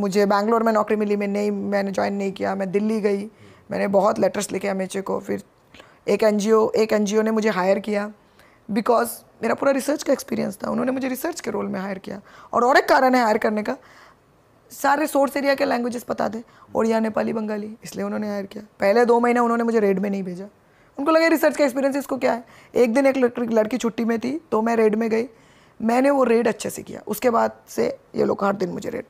मुझे बैंगलोर में नौकरी मिली मैं नहीं मैंने ज्वाइन नहीं किया मैं दिल्ली गई मैंने बहुत लेटर्स लिखे एम को फिर एक एन एक एन ने मुझे हायर किया बिकॉज मेरा पूरा रिसर्च का एक्सपीरियंस था उन्होंने मुझे रिसर्च के रोल में हायर किया और और एक कारण है हायर करने का सारे सोर्स एरिया के लैंग्वेजेस पता थे ओडिया नेपाली बंगाली इसलिए उन्होंने हायर किया पहले दो महीने उन्होंने मुझे रेड में नहीं भेजा उनको लगे रिसर्च का एक्सपीरियंस इसको क्या है एक दिन एक लड़की छुट्टी में थी तो मैं रेड में गई मैंने वो रेड अच्छे से किया उसके बाद से ये लोग हर दिन मुझे रेड